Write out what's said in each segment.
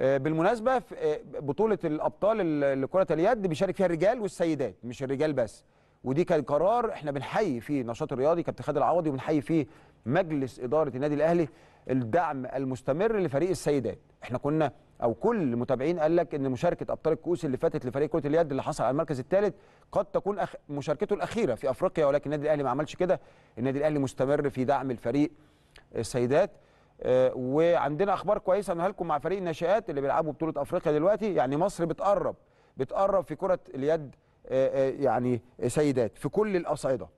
آه، بالمناسبه في آه، بطوله الابطال لكره اليد بيشارك فيها الرجال والسيدات مش الرجال بس ودي كان قرار احنا بنحيي فيه النشاط الرياضي كابتن خالد العوضي وبنحيي فيه مجلس اداره النادي الاهلي الدعم المستمر لفريق السيدات احنا كنا او كل المتابعين قال لك ان مشاركه ابطال الكؤوس اللي فاتت لفريق كره اليد اللي حصل على المركز الثالث قد تكون مشاركته الاخيره في افريقيا ولكن النادي الاهلي ما عملش كده النادي الاهلي مستمر في دعم الفريق السيدات آه، وعندنا اخبار كويسه انها لكم مع فريق الناشئات اللي بيلعبوا بطوله افريقيا دلوقتي يعني مصر بتقرب بتقرب في كره اليد آه، آه، يعني سيدات في كل الاصعده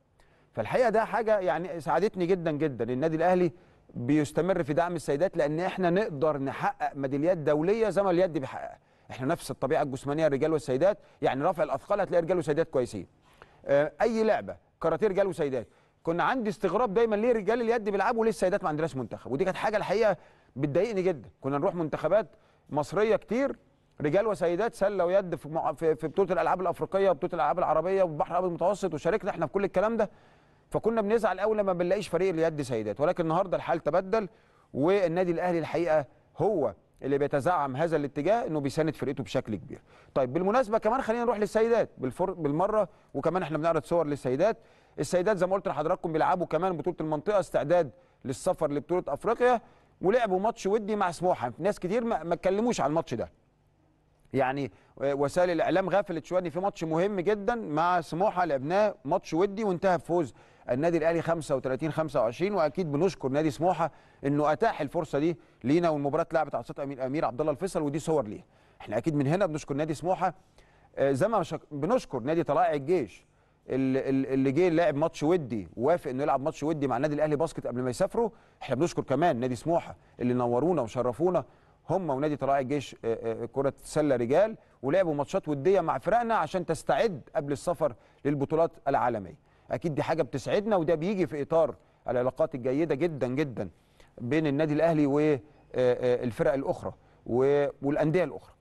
فالحقيقه ده حاجه يعني ساعدتني جدا جدا النادي الاهلي بيستمر في دعم السيدات لان احنا نقدر نحقق ميداليات دوليه زي ما اليد بيحققها احنا نفس الطبيعه الجسمانيه الرجال والسيدات يعني رفع الاثقال هتلاقي رجال وسيدات كويسين اي لعبه كاراتيه رجال وسيدات كنا عندي استغراب دايما ليه رجال اليد بيلعبوا وليه السيدات ما عندناش منتخب ودي كانت حاجه الحقيقه بتضايقني جدا كنا نروح منتخبات مصريه كتير رجال وسيدات سله ويد في في بطوله الالعاب الافريقيه وبطوله الالعاب العربيه والبحر الابيض المتوسط وشاركنا احنا في كل الكلام ده فكنا بنزعل قوي لما بنلاقيش فريق اليد سيدات ولكن النهارده الحال تبدل والنادي الاهلي الحقيقه هو اللي بيتزعم هذا الاتجاه انه بيساند فرقته بشكل كبير. طيب بالمناسبه كمان خلينا نروح للسيدات بالفر... بالمره وكمان احنا بنعرض صور للسيدات. السيدات زي ما قلت لحضراتكم بيلعبوا كمان بطوله المنطقه استعداد للسفر لبطوله افريقيا ولعبوا ماتش ودي مع سموحه، ناس كتير ما اتكلموش على الماتش ده. يعني آه، وسائل الاعلام غفلت شويه ان في ماتش مهم جدا مع سموحه لعبناه ماتش ودي وانتهى بفوز النادي الاهلي 35 25 واكيد بنشكر نادي سموحه انه اتاح الفرصه دي لينا والمباراه اتلعبت على استاد امير عبد الله الفيصل ودي صور ليها احنا اكيد من هنا بنشكر نادي سموحه آه، زي ما بنشكر نادي طلائع الجيش اللي جه لعب ماتش ودي ووافق انه يلعب ماتش ودي مع النادي الاهلي باسكت قبل ما يسافروا احنا بنشكر كمان نادي سموحه اللي نورونا وشرفونا هم ونادي طلائع الجيش آه، آه، كره سله رجال ولعبوا ماتشات وديه مع فرقنا عشان تستعد قبل السفر للبطولات العالميه اكيد دي حاجه بتسعدنا وده بيجي في اطار العلاقات الجيده جدا جدا بين النادي الاهلي والفرق الاخرى والانديه الاخرى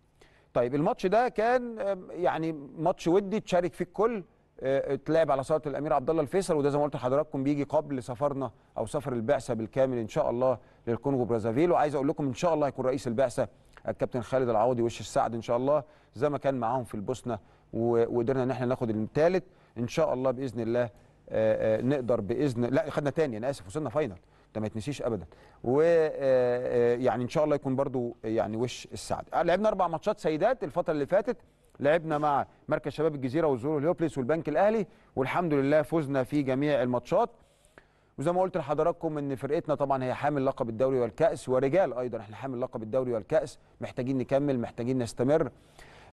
طيب الماتش ده كان يعني ماتش ودي تشارك فيه الكل اتلعب على صاله الامير عبد الله الفيصل وده زي ما قلت لحضراتكم بيجي قبل سفرنا او سفر البعثه بالكامل ان شاء الله للكونغو برازافيل وعايز اقول لكم ان شاء الله هيكون رئيس البعثه الكابتن خالد العوضي وش السعد ان شاء الله زي ما كان معاهم في البوسنه وقدرنا ان احنا ناخد الثالث ان شاء الله باذن الله آه، آه، نقدر باذن لا خدنا ثاني انا اسف وصلنا فاينل ده ما يتنسيش ابدا ويعني آه، ان شاء الله يكون برضو يعني وش السعد لعبنا اربع ماتشات سيدات الفتره اللي فاتت لعبنا مع مركز شباب الجزيره والزور اليوبلس والبنك الاهلي والحمد لله فزنا في جميع الماتشات وزي ما قلت لحضراتكم ان فرقتنا طبعا هي حامل لقب الدوري والكاس ورجال ايضا احنا حامل لقب الدوري والكاس محتاجين نكمل محتاجين نستمر